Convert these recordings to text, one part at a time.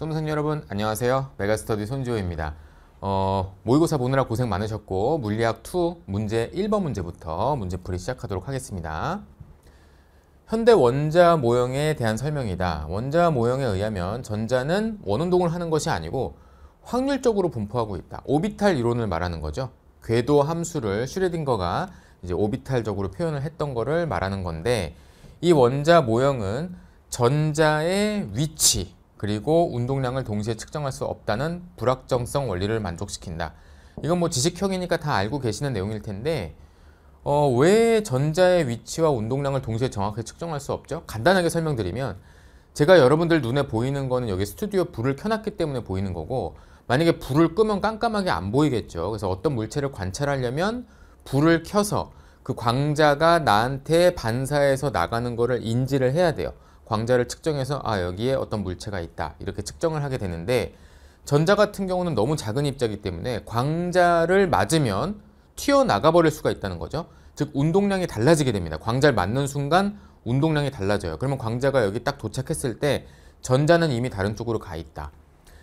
수험생 여러분 안녕하세요. 메가스터디 손지호입니다. 어, 모의고사 보느라 고생 많으셨고 물리학 2 문제 1번 문제부터 문제풀이 시작하도록 하겠습니다. 현대 원자 모형에 대한 설명이다. 원자 모형에 의하면 전자는 원운동을 하는 것이 아니고 확률적으로 분포하고 있다. 오비탈 이론을 말하는 거죠. 궤도 함수를 슈레딩거가 이제 오비탈적으로 표현을 했던 거를 말하는 건데 이 원자 모형은 전자의 위치, 그리고 운동량을 동시에 측정할 수 없다는 불확정성 원리를 만족시킨다. 이건 뭐 지식형이니까 다 알고 계시는 내용일 텐데 어, 왜 전자의 위치와 운동량을 동시에 정확하게 측정할 수 없죠? 간단하게 설명드리면 제가 여러분들 눈에 보이는 거는 여기 스튜디오 불을 켜놨기 때문에 보이는 거고 만약에 불을 끄면 깜깜하게 안 보이겠죠. 그래서 어떤 물체를 관찰하려면 불을 켜서 그 광자가 나한테 반사해서 나가는 거를 인지를 해야 돼요. 광자를 측정해서 아 여기에 어떤 물체가 있다 이렇게 측정을 하게 되는데 전자 같은 경우는 너무 작은 입자이기 때문에 광자를 맞으면 튀어나가 버릴 수가 있다는 거죠 즉 운동량이 달라지게 됩니다 광자를 맞는 순간 운동량이 달라져요 그러면 광자가 여기 딱 도착했을 때 전자는 이미 다른 쪽으로 가 있다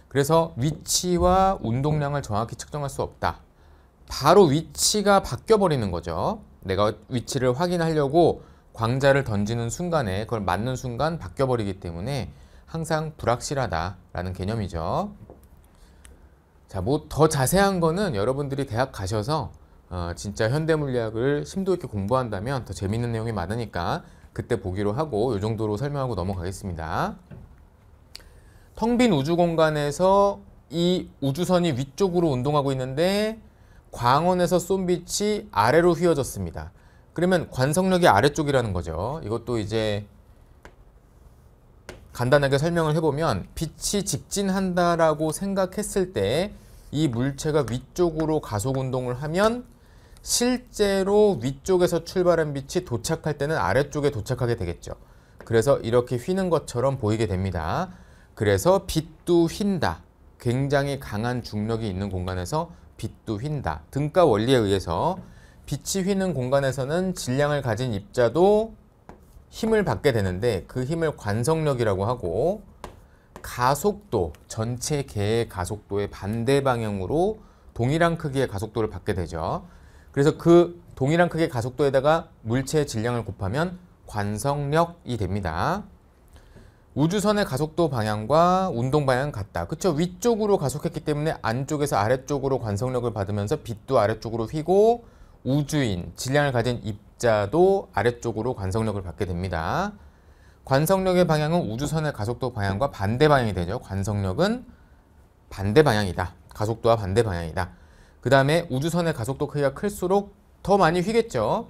그래서 위치와 운동량을 정확히 측정할 수 없다 바로 위치가 바뀌어 버리는 거죠 내가 위치를 확인하려고 광자를 던지는 순간에 그걸 맞는 순간 바뀌어버리기 때문에 항상 불확실하다라는 개념이죠. 자, 뭐 더 자세한 거는 여러분들이 대학 가셔서 어, 진짜 현대물리학을 심도 있게 공부한다면 더 재밌는 내용이 많으니까 그때 보기로 하고 이 정도로 설명하고 넘어가겠습니다. 텅 빈 우주 공간에서 이 우주선이 위쪽으로 운동하고 있는데 광원에서 쏜 빛이 아래로 휘어졌습니다. 그러면 관성력이 아래쪽이라는 거죠. 이것도 이제 간단하게 설명을 해보면 빛이 직진한다라고 생각했을 때 이 물체가 위쪽으로 가속운동을 하면 실제로 위쪽에서 출발한 빛이 도착할 때는 아래쪽에 도착하게 되겠죠. 그래서 이렇게 휘는 것처럼 보이게 됩니다. 그래서 빛도 휜다. 굉장히 강한 중력이 있는 공간에서 빛도 휜다. 등가 원리에 의해서 빛이 휘는 공간에서는 질량을 가진 입자도 힘을 받게 되는데 그 힘을 관성력이라고 하고 가속도, 전체 개의 가속도의 반대 방향으로 동일한 크기의 가속도를 받게 되죠. 그래서 그 동일한 크기의 가속도에다가 물체의 질량을 곱하면 관성력이 됩니다. 우주선의 가속도 방향과 운동 방향은 같다. 그쵸? 위쪽으로 가속했기 때문에 안쪽에서 아래쪽으로 관성력을 받으면서 빛도 아래쪽으로 휘고 우주인, 질량을 가진 입자도 아래쪽으로 관성력을 받게 됩니다. 관성력의 방향은 우주선의 가속도 방향과 반대 방향이 되죠. 관성력은 반대 방향이다. 가속도와 반대 방향이다. 그 다음에 우주선의 가속도 크기가 클수록 더 많이 휘겠죠.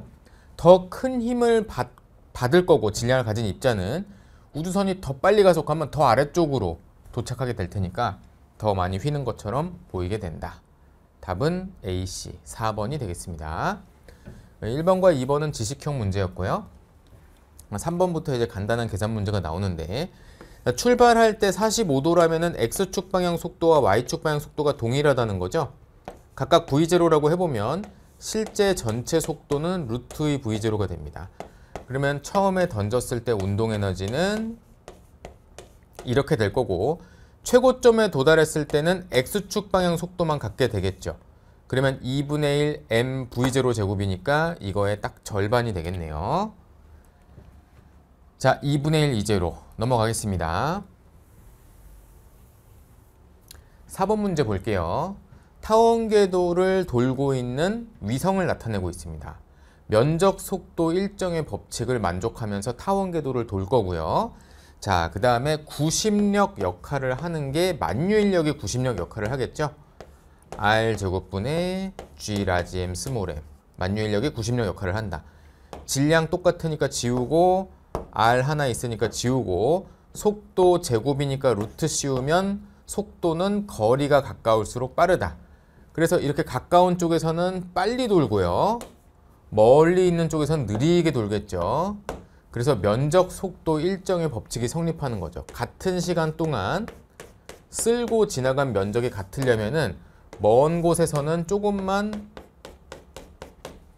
더 큰 힘을 받, 받을 거고 질량을 가진 입자는 우주선이 더 빨리 가속하면 더 아래쪽으로 도착하게 될 테니까 더 많이 휘는 것처럼 보이게 된다. 답은 AC 4번이 되겠습니다. 1번과 2번은 지식형 문제였고요. 3번부터 이제 간단한 계산 문제가 나오는데 출발할 때 45도라면 X축 방향 속도와 Y축 방향 속도가 동일하다는 거죠. 각각 V0라고 해보면 실제 전체 속도는 루트의 V0가 됩니다. 그러면 처음에 던졌을 때 운동 에너지는 이렇게 될 거고 최고점에 도달했을 때는 X축 방향 속도만 갖게 되겠죠. 그러면 2분의 1 mv0 제곱이니까 이거의 딱 절반이 되겠네요. 자, 2분의 1 이제로 넘어가겠습니다. 4번 문제 볼게요. 타원 궤도를 돌고 있는 위성을 나타내고 있습니다. 면적 속도 일정의 법칙을 만족하면서 타원 궤도를 돌 거고요. 자, 그 다음에 구심력 역할을 하는 게만유인력의 구심력 역할을 하겠죠. R 제곱분의 G 라지 M 스몰 M. 만유인력의 구심력 역할을 한다. 질량 똑같으니까 지우고 R 하나 있으니까 지우고 속도 제곱이니까 루트 씌우면 속도는 거리가 가까울수록 빠르다. 그래서 이렇게 가까운 쪽에서는 빨리 돌고요. 멀리 있는 쪽에서는 느리게 돌겠죠. 그래서 면적 속도 일정의 법칙이 성립하는 거죠. 같은 시간 동안 쓸고 지나간 면적이 같으려면먼 곳에서는 조금만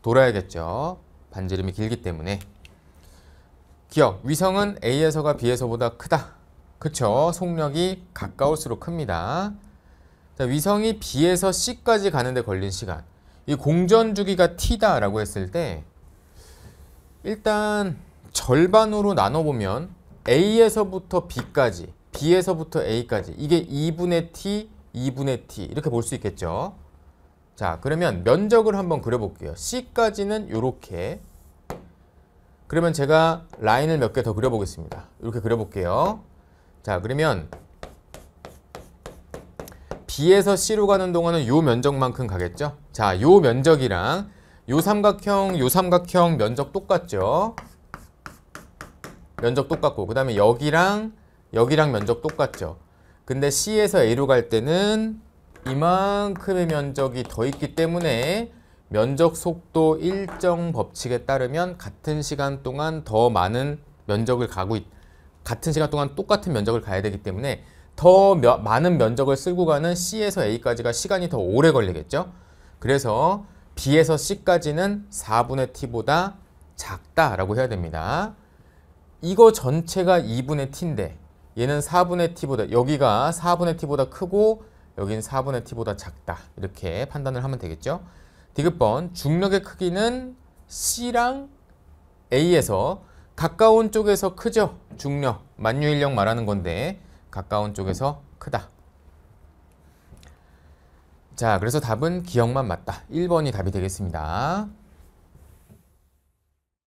돌아야겠죠. 반지름이 길기 때문에. 기억, 위성은 A에서가 B에서보다 크다. 그쵸? 속력이 가까울수록 큽니다. 자, 위성이 B에서 C까지 가는데 걸린 시간. 이 공전 주기가 T다라고 했을 때 일단 절반으로 나눠보면 A에서부터 B까지, B에서부터 A까지 이게 2분의 T, 2분의 T 이렇게 볼 수 있겠죠. 자, 그러면 면적을 한번 그려볼게요. C까지는 이렇게 그러면 제가 라인을 몇 개 더 그려보겠습니다. 이렇게 그려볼게요. 자, 그러면 B에서 C로 가는 동안은 요 면적만큼 가겠죠? 자, 요 면적이랑 요 삼각형, 요 삼각형 면적 똑같죠? 면적 똑같고 그 다음에 여기랑 여기랑 면적 똑같죠 근데 C에서 A로 갈 때는 이만큼의 면적이 더 있기 때문에 면적 속도 일정 법칙에 따르면 같은 시간 동안 더 많은 면적을 가고 있, 같은 시간 동안 똑같은 면적을 가야 되기 때문에 더 며, 많은 면적을 쓸고 가는 C에서 A까지가 시간이 더 오래 걸리겠죠. 그래서 B에서 C까지는 4분의 T보다 작다라고 해야 됩니다. 이거 전체가 2분의 t인데 얘는 4분의 t보다 여기가 4분의 t보다 크고 여긴 4분의 t보다 작다. 이렇게 판단을 하면 되겠죠. 디귿번 중력의 크기는 C랑 A에서 가까운 쪽에서 크죠. 중력, 만유인력 말하는 건데 가까운 쪽에서 크다. 자, 그래서 답은 기억만 맞다. 1번이 답이 되겠습니다.